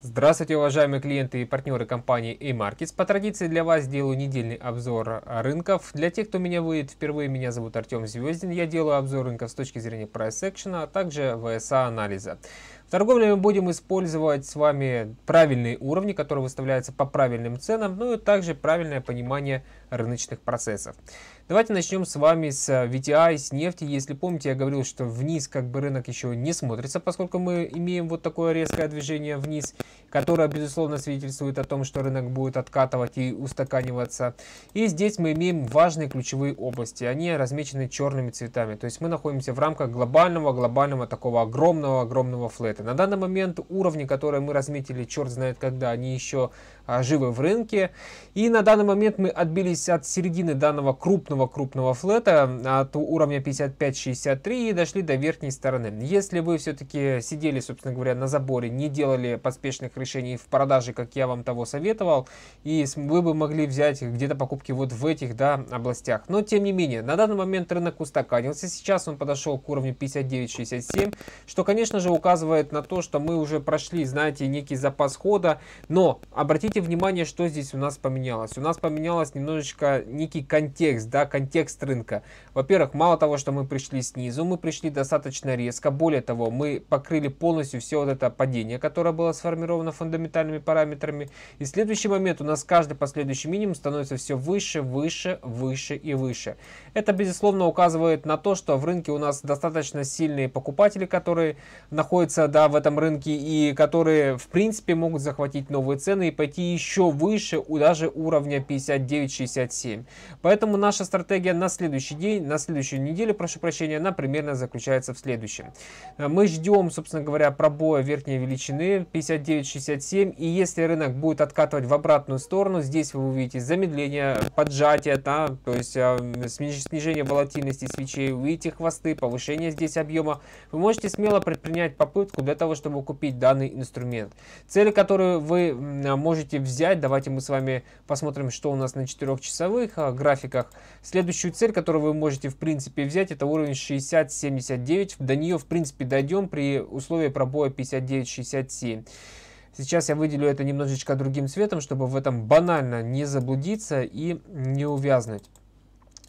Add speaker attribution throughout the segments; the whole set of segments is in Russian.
Speaker 1: Здравствуйте, уважаемые клиенты и партнеры компании E-Markets. По традиции для вас делаю недельный обзор рынков. Для тех, кто меня выйдет впервые, меня зовут Артем Звездин. Я делаю обзор рынков с точки зрения price экшена, а также VSA анализа. В торговле мы будем использовать с вами правильные уровни, которые выставляются по правильным ценам, ну и также правильное понимание рыночных процессов. Давайте начнем с вами с э, VTI, с нефти. Если помните, я говорил, что вниз как бы рынок еще не смотрится, поскольку мы имеем вот такое резкое движение вниз, которое, безусловно, свидетельствует о том, что рынок будет откатывать и устаканиваться. И здесь мы имеем важные ключевые области. Они размечены черными цветами. То есть мы находимся в рамках глобального, глобального такого огромного-огромного флета. На данный момент уровни, которые мы разметили, черт знает когда, они еще а, живы в рынке. И на данный момент мы отбились двигались от середины данного крупного-крупного флета а, от уровня 55-63 и дошли до верхней стороны. Если вы все-таки сидели, собственно говоря, на заборе, не делали поспешных решений в продаже, как я вам того советовал, и вы бы могли взять где-то покупки вот в этих да, областях. Но тем не менее, на данный момент рынок устаканился. Сейчас он подошел к уровню 59-67, что, конечно же, указывает на то, что мы уже прошли, знаете, некий запас хода. Но обратите внимание, что здесь у нас поменялось. У нас поменялось немножечко немножечко некий контекст, да, контекст рынка. Во-первых, мало того, что мы пришли снизу, мы пришли достаточно резко. Более того, мы покрыли полностью все вот это падение, которое было сформировано фундаментальными параметрами. И следующий момент у нас каждый последующий минимум становится все выше, выше, выше и выше. Это, безусловно, указывает на то, что в рынке у нас достаточно сильные покупатели, которые находятся да, в этом рынке и которые, в принципе, могут захватить новые цены и пойти еще выше, у даже уровня 59-60 67. Поэтому наша стратегия на следующий день, на следующую неделю, прошу прощения, она примерно заключается в следующем. Э, мы ждем, собственно говоря, пробоя верхней величины 59-67, И если рынок будет откатывать в обратную сторону, здесь вы увидите замедление, поджатие, да, то есть э, снижение волатильности свечей, увидите хвосты, повышение здесь объема. Вы можете смело предпринять попытку для того, чтобы купить данный инструмент. Цели, которые вы можете взять, давайте мы с вами посмотрим, что у нас на 4 часовых а, графиках. Следующую цель, которую вы можете в принципе взять, это уровень 60-79. До нее в принципе дойдем при условии пробоя 59-67. Сейчас я выделю это немножечко другим цветом, чтобы в этом банально не заблудиться и не увязнуть.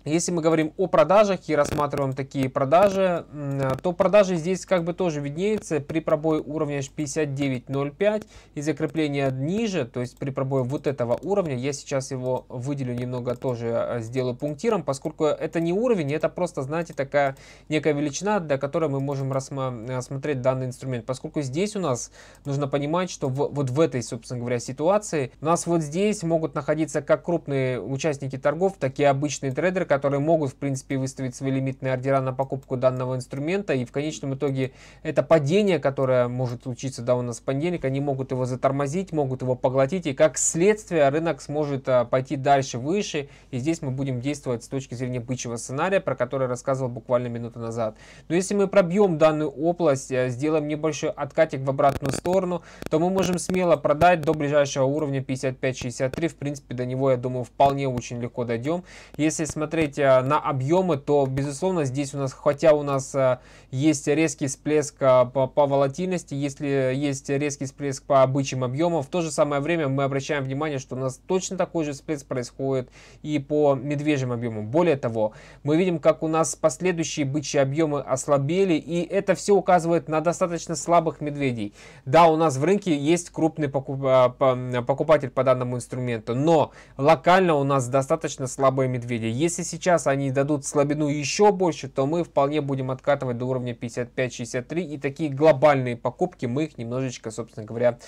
Speaker 1: Если мы говорим о продажах и рассматриваем такие продажи, э, то продажи здесь как бы тоже виднеются при пробое уровня 59.05 и закрепление ниже, то есть при пробое вот этого уровня, я сейчас его выделю немного тоже, э, сделаю пунктиром, поскольку это не уровень, это просто, знаете, такая некая величина, для которой мы можем рассмотреть э, данный инструмент, поскольку здесь у нас нужно понимать, что в, вот в этой, собственно говоря, ситуации у нас вот здесь могут находиться как крупные участники торгов, так и обычные трейдеры, которые которые могут, в принципе, выставить свои лимитные ордера на покупку данного инструмента, и в конечном итоге это падение, которое может случиться да, у нас в понедельник, они могут его затормозить, могут его поглотить, и как следствие рынок сможет э, пойти дальше, выше, и здесь мы будем действовать с точки зрения бычьего сценария, про который рассказывал буквально минуту назад. Но если мы пробьем данную область, э, сделаем небольшой откатик в обратную сторону, то мы можем смело продать до ближайшего уровня 55-63, в принципе, до него, я думаю, вполне очень легко дойдем. Если смотреть смотреть э, на объемы, то, безусловно, здесь у нас, хотя у нас э, есть резкий всплеск э, по, по волатильности, если есть резкий всплеск по обычным объемам, в то же самое время мы обращаем внимание, что у нас точно такой же всплеск происходит и по медвежьим объемам. Более того, мы видим, как у нас последующие бычьи объемы ослабели, и это все указывает на достаточно слабых медведей. Да, у нас в рынке есть крупный покуп, покупатель по данному инструменту, но локально у нас достаточно слабые медведи. Если сейчас они дадут слабину еще больше, то мы вполне будем откатывать до уровня 55-63. И такие глобальные покупки мы их немножечко, собственно говоря,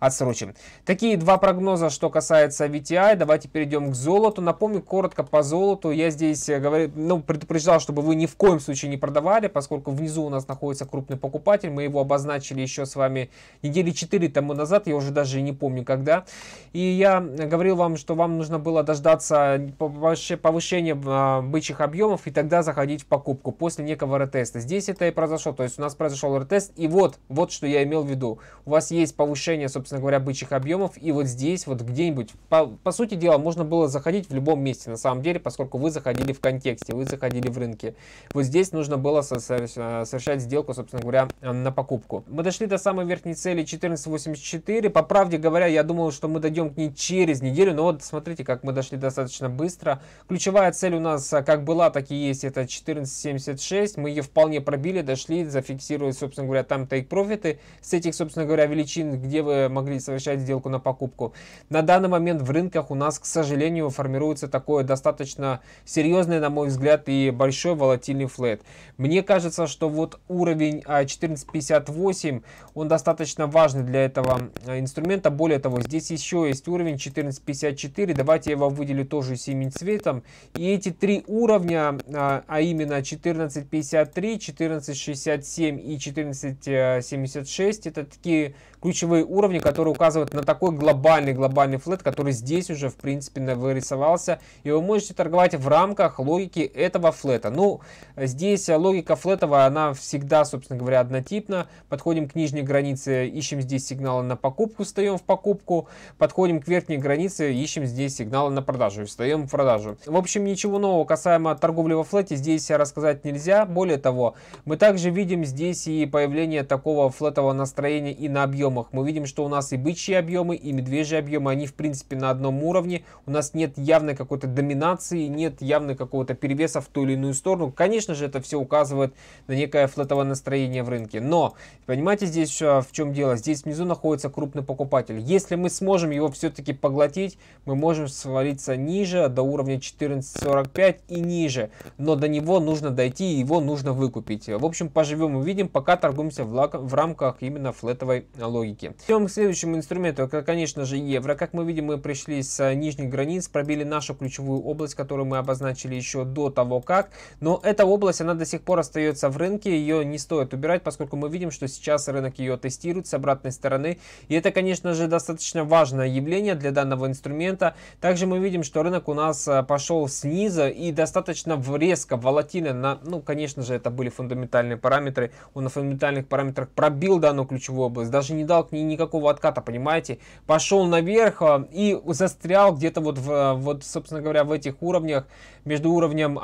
Speaker 1: отсрочим. Такие два прогноза, что касается VTI. Давайте перейдем к золоту. Напомню, коротко по золоту. Я здесь э, говорю, ну, предупреждал, чтобы вы ни в коем случае не продавали, поскольку внизу у нас находится крупный покупатель. Мы его обозначили еще с вами недели 4 тому назад. Я уже даже не помню, когда. И я говорил вам, что вам нужно было дождаться повышения а, бычьих объемов и тогда заходить в покупку после некого ретеста. Здесь это и произошло. То есть у нас произошел ретест. И вот, вот что я имел в виду. У вас есть повышение, собственно, собственно говоря, бычьих объемов. И вот здесь, вот где-нибудь, по, по сути дела, можно было заходить в любом месте, на самом деле, поскольку вы заходили в контексте, вы заходили в рынке. Вот здесь нужно было э, совершать сделку, собственно говоря, э, на покупку. Мы дошли до самой верхней цели 14.84. По правде говоря, я думал, что мы дойдем к ней через неделю, но вот смотрите, как мы дошли достаточно быстро. Ключевая цель у нас э, как была, так и есть, это 14.76. Мы ее вполне пробили, дошли, зафиксировали, собственно говоря, там тейк-профиты. С этих, собственно говоря, величин, где вы могли могли совершать сделку на покупку. На данный момент в рынках у нас, к сожалению, формируется такое достаточно серьезное, на мой взгляд, и большой волатильный флет. Мне кажется, что вот уровень 1458, а, он достаточно важный для этого а, инструмента. Более того, здесь еще есть уровень 1454. Давайте я его выделю тоже синим цветом. И эти три уровня, а, а именно 1453, 1467 и 1476, э, это такие ключевые уровни, которые указывают на такой глобальный-глобальный флет, который здесь уже, в принципе, вырисовался. И вы можете торговать в рамках логики этого флета. Ну, здесь логика флетовая, она всегда, собственно говоря, однотипна. Подходим к нижней границе, ищем здесь сигналы на покупку, встаем в покупку. Подходим к верхней границе, ищем здесь сигналы на продажу встаем в продажу. В общем, ничего нового касаемо торговли во флете здесь рассказать нельзя. Более того, мы также видим здесь и появление такого флетового настроения и на объем объемах. Мы видим, что у нас и бычьи объемы, и медвежьи объемы, они в принципе на одном уровне. У нас нет явной какой-то доминации, нет явной какого-то перевеса в ту или иную сторону. Конечно же, это все указывает на некое флотовое настроение в рынке. Но, понимаете, здесь а, в чем дело? Здесь внизу находится крупный покупатель. Если мы сможем его все-таки поглотить, мы можем свалиться ниже, до уровня 14.45 и ниже. Но до него нужно дойти, его нужно выкупить. В общем, поживем увидим, пока торгуемся в, в рамках именно флетовой логики логики. Идем к следующему инструменту, это, конечно же, евро. Как мы видим, мы пришли с э, нижних границ, пробили нашу ключевую область, которую мы обозначили еще до того как. Но эта область, она до сих пор остается в рынке, ее не стоит убирать, поскольку мы видим, что сейчас рынок ее тестирует с обратной стороны. И это, конечно же, достаточно важное явление для данного инструмента. Также мы видим, что рынок у нас э, пошел снизу и достаточно резко, волатильно, на, ну, конечно же, это были фундаментальные параметры. Он на фундаментальных параметрах пробил данную ключевую область, даже не дал ни, никакого отката, понимаете? Пошел наверх а, и застрял где-то вот, в, а, вот, собственно говоря, в этих уровнях, между уровнем 1.10648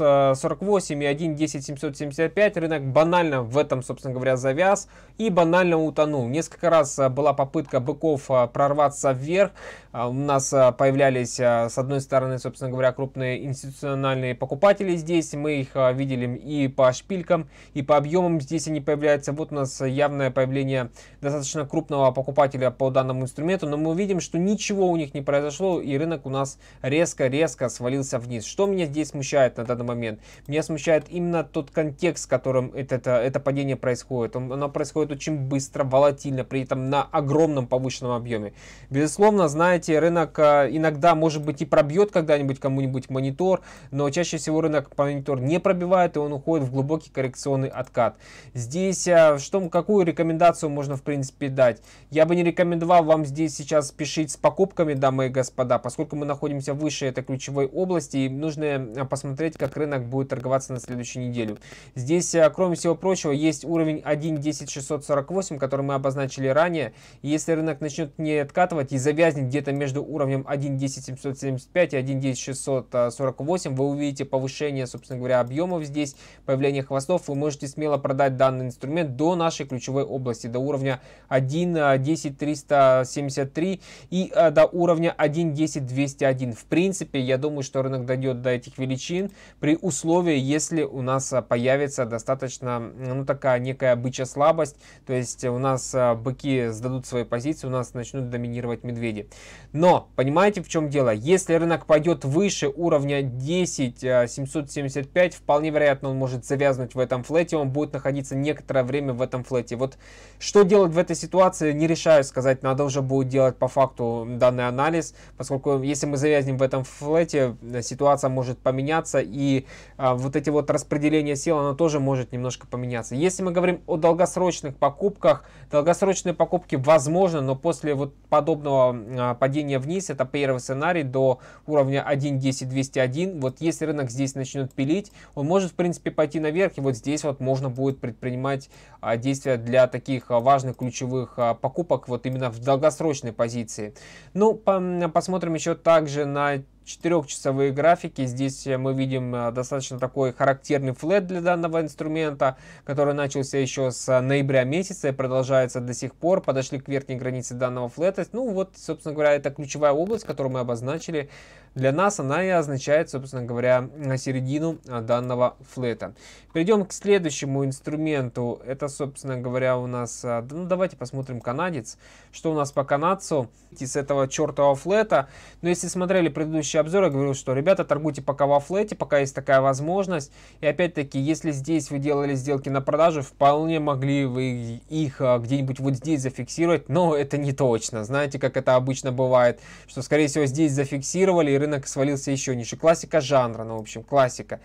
Speaker 1: а, и 1.10775 рынок банально в этом, собственно говоря, завяз и банально утонул. Несколько раз была попытка быков прорваться вверх, у нас появлялись, с одной стороны, собственно говоря, крупные институциональные покупатели здесь, мы их видели и по шпилькам, и по объемам здесь они появляются. Вот у нас явное появление появления достаточно крупного покупателя по данному инструменту, но мы увидим, что ничего у них не произошло, и рынок у нас резко-резко свалился вниз. Что меня здесь смущает на данный момент? Меня смущает именно тот контекст, в котором это, это, падение происходит. Он, оно происходит очень быстро, волатильно, при этом на огромном повышенном объеме. Безусловно, знаете, рынок э, иногда, может быть, и пробьет когда-нибудь кому-нибудь монитор, но чаще всего рынок монитор не пробивает, и он уходит в глубокий коррекционный откат. Здесь э, что, какую рекомендацию рекомендацию можно, в принципе, дать. Я бы не рекомендовал вам здесь сейчас спешить с покупками, дамы и господа, поскольку мы находимся выше этой ключевой области, и нужно э, посмотреть, как рынок будет торговаться на следующую неделю. Здесь, э, кроме всего прочего, есть уровень 1.10648, который мы обозначили ранее. если рынок начнет не откатывать и завязнет где-то между уровнем 1.10775 и 1.10648, вы увидите повышение, собственно говоря, объемов здесь, появление хвостов, вы можете смело продать данный инструмент до нашей ключевой области области до уровня 1.10373 э, и э, до уровня 1.10201. В принципе, я думаю, что рынок дойдет до этих величин при условии, если у нас э, появится достаточно, ну, такая некая бычья слабость, то есть у нас быки сдадут свои позиции, у нас начнут доминировать медведи. Но, понимаете, в чем дело? Если рынок пойдет выше уровня 10775, вполне вероятно, он может завязнуть в этом флете, он будет находиться некоторое время в этом флете. Вот что делать в этой ситуации, не решаю сказать, надо уже будет делать по факту данный анализ, поскольку если мы завязнем в этом флете, э, ситуация может поменяться, и а, вот эти вот распределения сил, оно тоже может немножко поменяться. Если мы говорим о долгосрочных покупках, долгосрочные покупки возможно, но после вот подобного а, падения вниз, это первый сценарий до уровня 1.10.201, вот если рынок здесь начнет пилить, он может в принципе пойти наверх, и вот здесь вот можно будет предпринимать а, действия для таких таких а, важных ключевых а, покупок вот именно в долгосрочной позиции. Ну, посмотрим еще также на четырехчасовые графики. Здесь э, мы видим э, достаточно такой характерный флет для данного инструмента, который начался еще с э, ноября месяца и продолжается до сих пор. Подошли к верхней границе данного флета. Ну вот, собственно говоря, это ключевая область, которую мы обозначили. Для нас она и означает, собственно говоря, середину данного флета. Перейдем к следующему инструменту. Это, собственно говоря, у нас... Ну, давайте посмотрим канадец. Что у нас по канадцу? С этого чертового флета. Но если смотрели предыдущие предыдущий обзор я говорил, что ребята, торгуйте пока во флете, пока есть такая возможность. И опять-таки, если здесь вы делали сделки на продажу, вполне могли вы их а, где-нибудь вот здесь зафиксировать, но это не точно. Знаете, как это обычно бывает, что, скорее всего, здесь зафиксировали, и рынок свалился еще ниже. Классика жанра, ну, в общем, классика.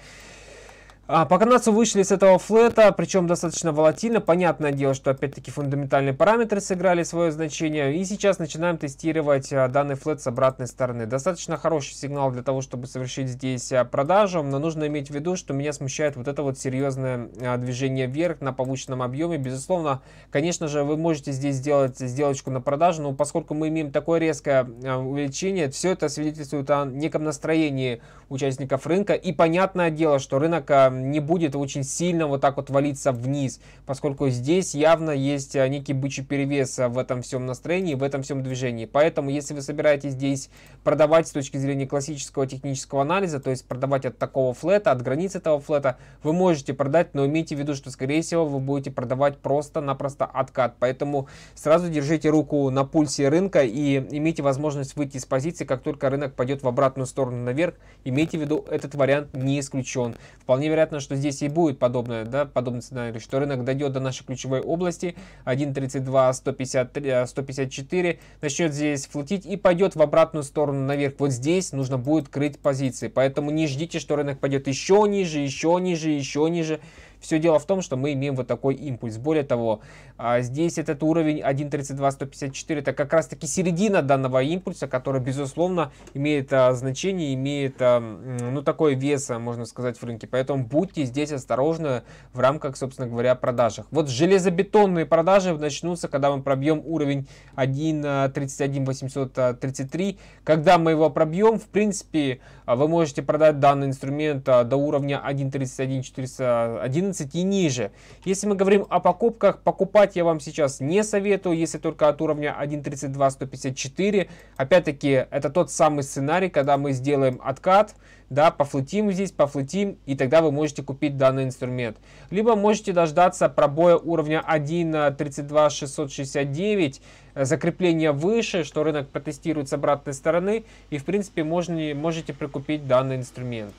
Speaker 1: А, по канадцу вышли с этого флета, причем достаточно волатильно. Понятное дело, что опять-таки фундаментальные параметры сыграли свое значение. И сейчас начинаем тестировать а, данный флет с обратной стороны. Достаточно хороший сигнал для того, чтобы совершить здесь а, продажу. Но нужно иметь в виду, что меня смущает вот это вот серьезное а, движение вверх на повышенном объеме. Безусловно, конечно же, вы можете здесь сделать сделочку на продажу. Но поскольку мы имеем такое резкое увеличение, все это свидетельствует о неком настроении участников рынка. И понятное дело, что рынок не будет очень сильно вот так вот валиться вниз, поскольку здесь явно есть э, некий бычий перевес э, в этом всем настроении, в этом всем движении. Поэтому, если вы собираетесь здесь продавать с точки зрения классического технического анализа, то есть продавать от такого флета, от границ этого флета, вы можете продать, но имейте в виду, что, скорее всего, вы будете продавать просто-напросто откат. Поэтому сразу держите руку на пульсе рынка и имейте возможность выйти из позиции, как только рынок пойдет в обратную сторону наверх. Имейте в виду, этот вариант не исключен. Вполне вероятно, вероятно, что здесь и будет подобное, да, подобный сценарий, что рынок дойдет до нашей ключевой области 1.32, 153, 154, начнет здесь флотить и пойдет в обратную сторону наверх. Вот здесь нужно будет крыть позиции, поэтому не ждите, что рынок пойдет еще ниже, еще ниже, еще ниже. Все дело в том, что мы имеем вот такой импульс. Более того, а, здесь этот уровень 1.32.154 это как раз таки середина данного импульса, который, безусловно, имеет а, значение, имеет, а, ну, такой вес, можно сказать, в рынке. Поэтому будьте здесь осторожны в рамках, собственно говоря, продажах. Вот железобетонные продажи начнутся, когда мы пробьем уровень 1.31.833. Когда мы его пробьем, в принципе, вы можете продать данный инструмент до уровня 1.31.411 11 и ниже. Если мы говорим о покупках, покупать я вам сейчас не советую, если только от уровня 1.32-154. Опять-таки, это тот самый сценарий, когда мы сделаем откат, да, пофлотим здесь, пофлотим, и тогда вы можете купить данный инструмент. Либо можете дождаться пробоя уровня 1.32669, э, закрепление выше, что рынок протестирует с обратной стороны, и в принципе можно, можете прикупить данный инструмент.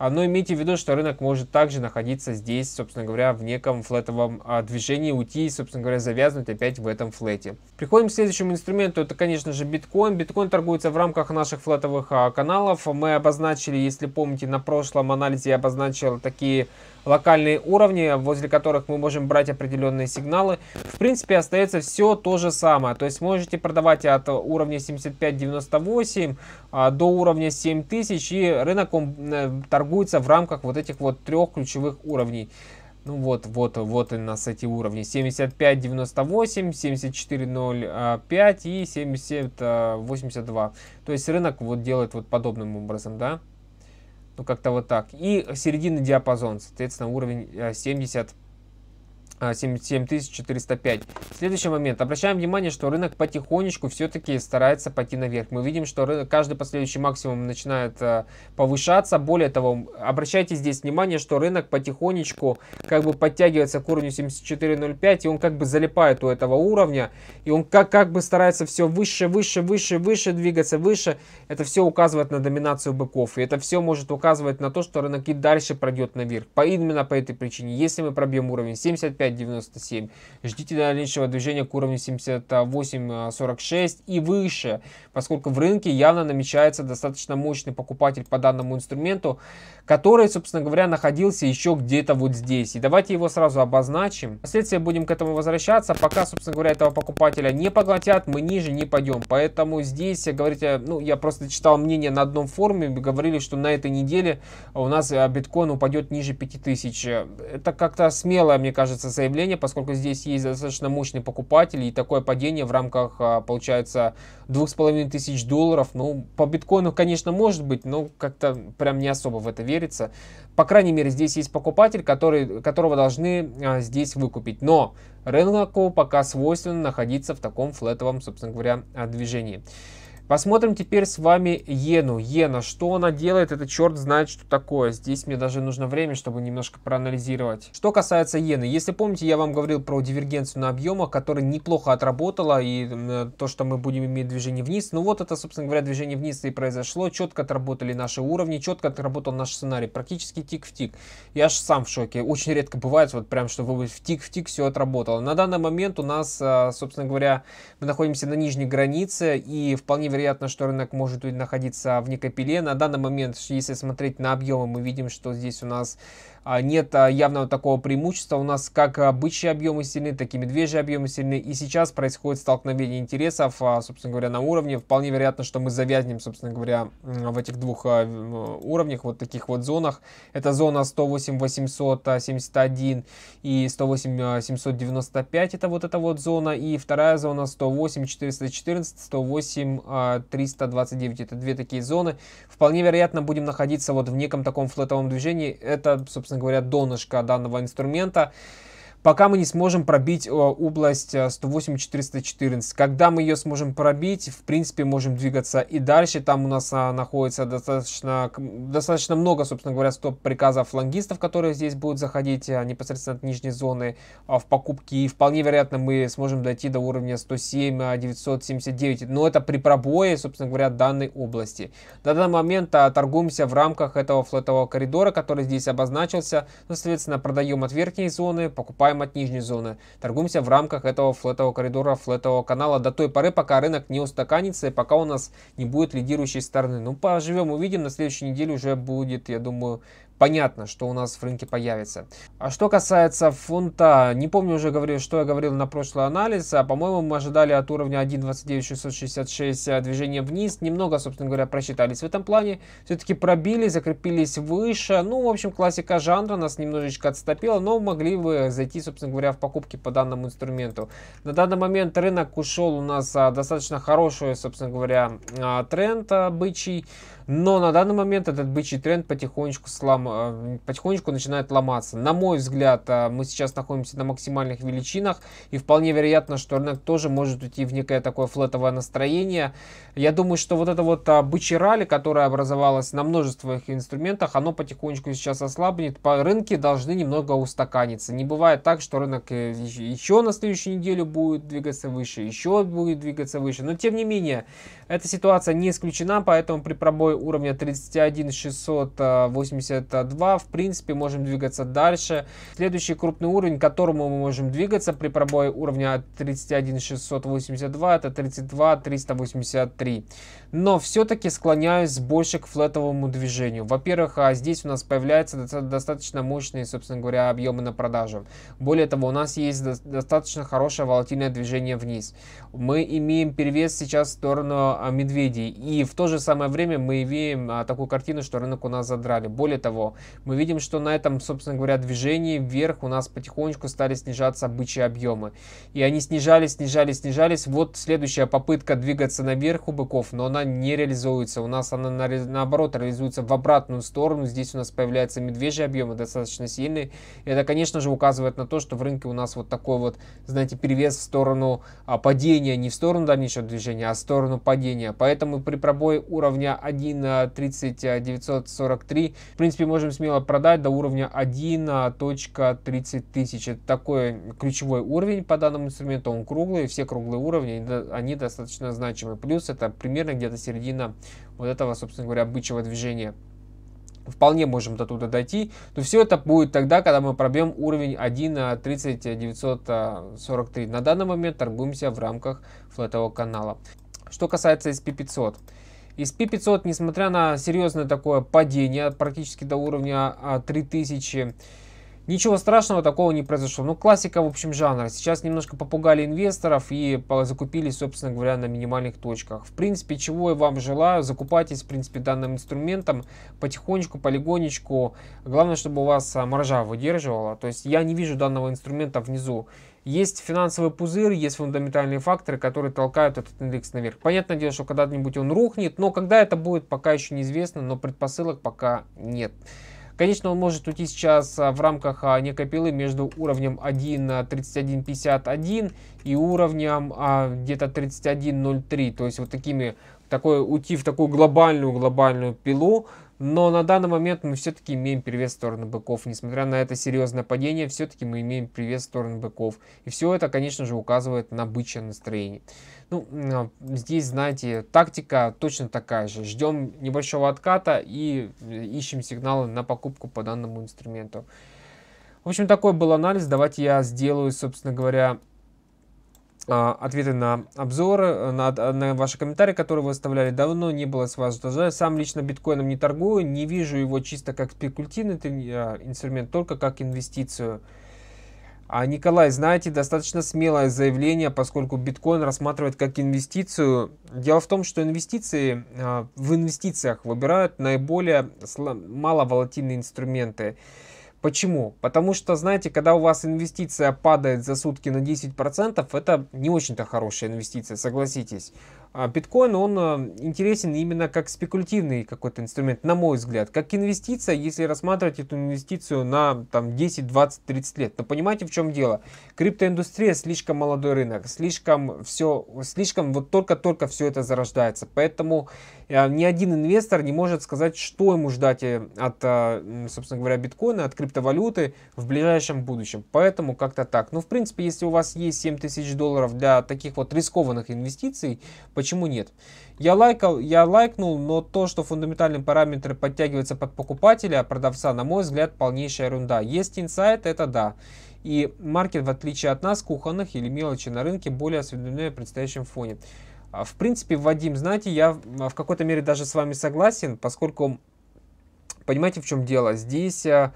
Speaker 1: А, но имейте в виду, что рынок может также находиться здесь, собственно говоря, в неком флетовом а, движении, уйти и, собственно говоря, завязнуть опять в этом флете. Приходим к следующему инструменту, это, конечно же, биткоин. Биткоин торгуется в рамках наших флетовых а, каналов. Мы обозначили, если помните, на прошлом анализе я обозначил такие локальные уровни, возле которых мы можем брать определенные сигналы. В принципе, остается все то же самое. То есть можете продавать от уровня 75-98 до уровня 7000 и рынок он э, торгует торгуется в рамках вот этих вот трех ключевых уровней. Ну вот, вот, вот у нас эти уровни. 75.98, 74.05 а, и 70.82. А, То есть рынок вот делает вот подобным образом, да? Ну как-то вот так. И середина диапазон, соответственно, уровень 70 э, 7405. А, Следующий момент. Обращаем внимание, что рынок потихонечку все-таки старается пойти наверх. Мы видим, что рынок, каждый последующий максимум начинает э, повышаться. Более того, обращайте здесь внимание, что рынок потихонечку как бы подтягивается к уровню 7405, и он как бы залипает у этого уровня, и он как, как бы старается все выше, выше, выше, выше двигаться, выше. Это все указывает на доминацию быков, и это все может указывать на то, что рынок и дальше пройдет наверх. По, именно по этой причине. Если мы пробьем уровень 75, 97. Ждите дальнейшего движения к уровню 78.46 и выше, поскольку в рынке явно намечается достаточно мощный покупатель по данному инструменту, который, собственно говоря, находился еще где-то вот здесь. И давайте его сразу обозначим. Впоследствии будем к этому возвращаться. Пока, собственно говоря, этого покупателя не поглотят, мы ниже не пойдем. Поэтому здесь, э, говорите, ну, я просто читал мнение на одном форуме, говорили, что на этой неделе у нас э, биткоин упадет ниже 5000. Э, это как-то смелое, мне кажется, заявление, поскольку здесь есть достаточно мощный покупатель, и такое падение в рамках, а, получается, двух с половиной тысяч долларов, ну, по биткоину, конечно, может быть, но как-то прям не особо в это верится. По крайней мере, здесь есть покупатель, который, которого должны а, здесь выкупить, но рынку пока свойственно находиться в таком флетовом, собственно говоря, а, движении. Посмотрим теперь с вами иену. Иена, что она делает, это черт знает, что такое. Здесь мне даже нужно время, чтобы немножко проанализировать. Что касается иены, если помните, я вам говорил про дивергенцию на объемах, которая неплохо отработала, и э, то, что мы будем иметь движение вниз. Ну вот это, собственно говоря, движение вниз и произошло. Четко отработали наши уровни, четко отработал наш сценарий. Практически тик в тик. Я аж сам в шоке. Очень редко бывает, вот прям, что в тик в тик все отработало. На данный момент у нас, а, собственно говоря, мы находимся на нижней границе, и вполне вероятно, вероятно, что рынок может находиться в некопиле. На данный момент, если смотреть на объемы, мы видим, что здесь у нас а, нет а, явного такого преимущества. У нас как обычные объемы сильны, так и медвежьи объемы сильны. И сейчас происходит столкновение интересов, а, собственно говоря, на уровне. Вполне вероятно, что мы завязнем, собственно говоря, в этих двух уровнях, вот таких вот зонах. Это зона 108 871 и 108 795, это вот эта вот зона. И вторая зона 108 414, 108 329 это две такие зоны. Вполне вероятно, будем находиться вот в неком таком флетовом движении. Это, собственно говоря, донышко данного инструмента пока мы не сможем пробить э, область 108-414. Э, Когда мы ее сможем пробить, в принципе, можем двигаться и дальше. Там у нас а, находится достаточно, достаточно много, собственно говоря, стоп-приказов флангистов, которые здесь будут заходить а, непосредственно от нижней зоны а, в покупки И вполне вероятно, мы сможем дойти до уровня 107-979. Но это при пробое, собственно говоря, данной области. На данный момент торгуемся в рамках этого флотового коридора, который здесь обозначился. Ну, соответственно, продаем от верхней зоны, покупаем отступаем от нижней зоны. Торгуемся в рамках этого флетового коридора, флетового канала до той поры, пока рынок не устаканится и пока у нас не будет лидирующей стороны. Ну, поживем, увидим. На следующей неделе уже будет, я думаю, понятно, что у нас в рынке появится. А что касается фунта, не помню уже, говорил, что я говорил на прошлый анализ, а по-моему мы ожидали от уровня 1.29666 а, движение вниз, немного, собственно говоря, просчитались в этом плане, все-таки пробили, закрепились выше, ну, в общем, классика жанра нас немножечко отстопила, но могли бы зайти, собственно говоря, в покупки по данному инструменту. На данный момент рынок ушел у нас а, достаточно хороший, собственно говоря, а, тренд бычий, но на данный момент этот бычий тренд потихонечку, слом, э, потихонечку начинает ломаться. На мой взгляд, э, мы сейчас находимся на максимальных величинах. И вполне вероятно, что рынок тоже может уйти в некое такое флетовое настроение. Я думаю, что вот это вот а, бычий ралли, которое образовалось на множествах инструментах, оно потихонечку сейчас ослабнет. По рынке должны немного устаканиться. Не бывает так, что рынок э, еще на следующую неделю будет двигаться выше, еще будет двигаться выше. Но тем не менее, эта ситуация не исключена, поэтому при пробое уровня 31 682 э, В принципе, можем двигаться дальше. Следующий крупный уровень, к которому мы можем двигаться при пробое уровня 31 682 это 32 383 Но все-таки склоняюсь больше к флетовому движению. Во-первых, а здесь у нас появляются достаточно мощные, собственно говоря, объемы на продажу. Более того, у нас есть достаточно хорошее волатильное движение вниз. Мы имеем перевес сейчас в сторону а, медведей. И в то же самое время мы релевеем а, такую картину, что рынок у нас задрали. Более того, мы видим, что на этом, собственно говоря, движении вверх у нас потихонечку стали снижаться бычьи объемы. И они снижались, снижались, снижались. Вот следующая попытка двигаться наверх у быков, но она не реализуется. У нас она на, наоборот реализуется в обратную сторону. Здесь у нас появляются медвежьи объемы достаточно сильные. И это, конечно же, указывает на то, что в рынке у нас вот такой вот, знаете, перевес в сторону а, падения, не в сторону дальнейшего движения, а в сторону падения. Поэтому при пробое уровня 1 1, 3943. А, а, в принципе, можем смело продать до уровня 1.30 а, тысяч. Это такой ключевой уровень по данному инструменту. Он круглый, все круглые уровни, они достаточно значимы. Плюс это примерно где-то середина вот этого, собственно говоря, обычного движения вполне можем до туда дойти. Но все это будет тогда, когда мы пробьем уровень 1 3943. На данный момент торгуемся в рамках флотового канала. Что касается SP500 из SP500, несмотря на серьезное такое падение, практически до уровня 3000, а, Ничего страшного такого не произошло. Ну, классика, в общем, жанра. Сейчас немножко попугали инвесторов и закупили, собственно говоря, на минимальных точках. В принципе, чего я вам желаю, закупайтесь, в принципе, данным инструментом потихонечку, полигонечку. Главное, чтобы у вас а, маржа выдерживала. То есть я не вижу данного инструмента внизу. Есть финансовый пузырь, есть фундаментальные факторы, которые толкают этот индекс наверх. Понятное дело, что когда-нибудь он рухнет, но когда это будет, пока еще неизвестно, но предпосылок пока нет. Конечно, он может уйти сейчас а, в рамках а, некой пилы между уровнем 1.3151 а, и уровнем а, где-то 31.03. То есть вот такими, такой, уйти в такую глобальную-глобальную пилу, но на данный момент мы все-таки имеем перевес в сторону быков. Несмотря на это серьезное падение, все-таки мы имеем перевес в сторону быков. И все это, конечно же, указывает на бычье настроение. Ну, а, здесь, знаете, тактика точно такая же. Ждем небольшого отката и э, ищем сигналы на покупку по данному инструменту. В общем, такой был анализ. Давайте я сделаю, собственно говоря, а, ответы на обзоры, э, на, э, на ваши комментарии, которые вы оставляли. Давно не было с вас даже. Сам лично биткоином не торгую, не вижу его чисто как спекулятивный э, инструмент, только как инвестицию. А Николай, знаете, достаточно смелое заявление, поскольку биткоин рассматривает как инвестицию. Дело в том, что инвестиции а, в инвестициях выбирают наиболее маловолатильные инструменты. инструменты. Почему? Потому что, знаете, когда у вас инвестиция падает за сутки на 10%, это не очень-то хорошая инвестиция, согласитесь. А биткоин, он э, интересен именно как спекулятивный какой-то инструмент, на мой взгляд. Как инвестиция, если рассматривать эту инвестицию на там, 10, 20, 30 лет. Но понимаете, в чем дело? Криптоиндустрия слишком молодой рынок, слишком все, слишком вот только-только все это зарождается. Поэтому Э, ни один инвестор не может сказать, что ему ждать э, от, э, собственно говоря, биткоина, от криптовалюты в ближайшем будущем. Поэтому как-то так. Ну, в принципе, если у вас есть 7 тысяч долларов для таких вот рискованных инвестиций, почему нет? Я лайкал, я лайкнул, но то, что фундаментальные параметры подтягиваются под покупателя, продавца, на мой взгляд, полнейшая ерунда. Есть инсайт, это да. И маркет, в отличие от нас, кухонных или мелочи на рынке, более осведомлены о предстоящем фоне. А, в принципе, Вадим, знаете, я в какой-то мере даже с вами согласен, поскольку, понимаете, в чем дело? Здесь э,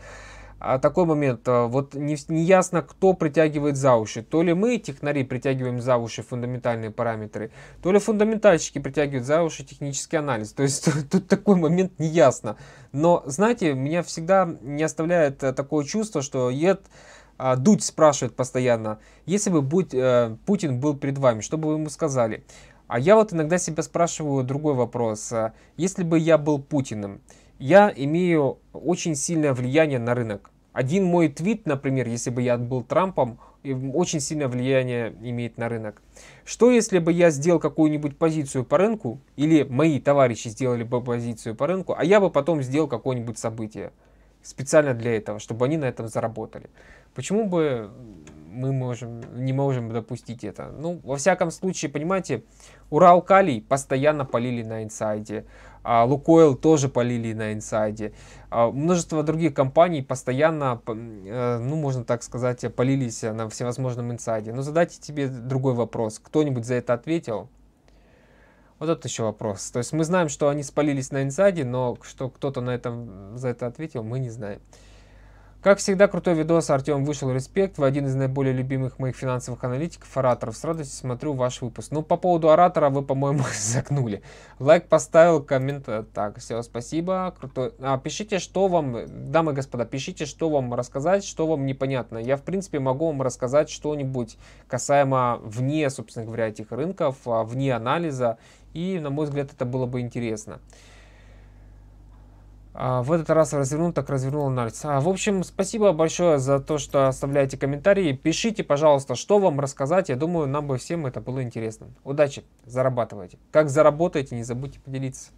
Speaker 1: а, такой момент, э, вот не, не ясно, кто притягивает за уши. То ли мы, технари, притягиваем за уши фундаментальные параметры, то ли фундаментальщики притягивают за уши технический анализ. То есть тут, тут такой момент не ясно. Но, знаете, меня всегда не оставляет э, такое чувство, что ед... А, дудь спрашивает постоянно, если бы будь, Путин был перед вами, что бы вы ему сказали? А я вот иногда себя спрашиваю другой вопрос. А если бы я был Путиным, я имею очень сильное влияние на рынок. Один мой твит, например, если бы я был Трампом, очень сильное влияние имеет на рынок. Что если бы я сделал какую-нибудь позицию по рынку, или мои товарищи сделали бы позицию по рынку, а я бы потом сделал какое-нибудь событие специально для этого, чтобы они на этом заработали. Почему бы мы можем, не можем допустить это. Ну, во всяком случае, понимаете, Урал-Калий постоянно полили на инсайде. А Лукойл тоже полили на инсайде. А множество других компаний постоянно, э, ну, можно так сказать, полились на всевозможном инсайде. Но задайте тебе другой вопрос. Кто-нибудь за это ответил? Вот это еще вопрос. То есть мы знаем, что они спалились на инсайде, но что кто-то на этом за это ответил, мы не знаем. Как всегда, крутой видос Артем вышел. Респект. в один из наиболее любимых моих финансовых аналитиков, ораторов. С радостью смотрю ваш выпуск. Ну, по поводу оратора вы, по-моему, загнули. Лайк поставил, коммент. Э, так, все, спасибо. Крутой. А, пишите, что вам, э, дамы и господа, пишите, что вам рассказать, что вам непонятно. Я, в принципе, могу вам рассказать что-нибудь касаемо вне, собственно говоря, этих рынков, а, вне анализа. И, на мой взгляд, это было бы интересно. А, в этот раз развернул, так развернул нальц. А, в общем, спасибо большое за то, что оставляете комментарии. Пишите, пожалуйста, что вам рассказать. Я думаю, нам бы всем это было интересно. Удачи, зарабатывайте. Как заработаете, не забудьте поделиться.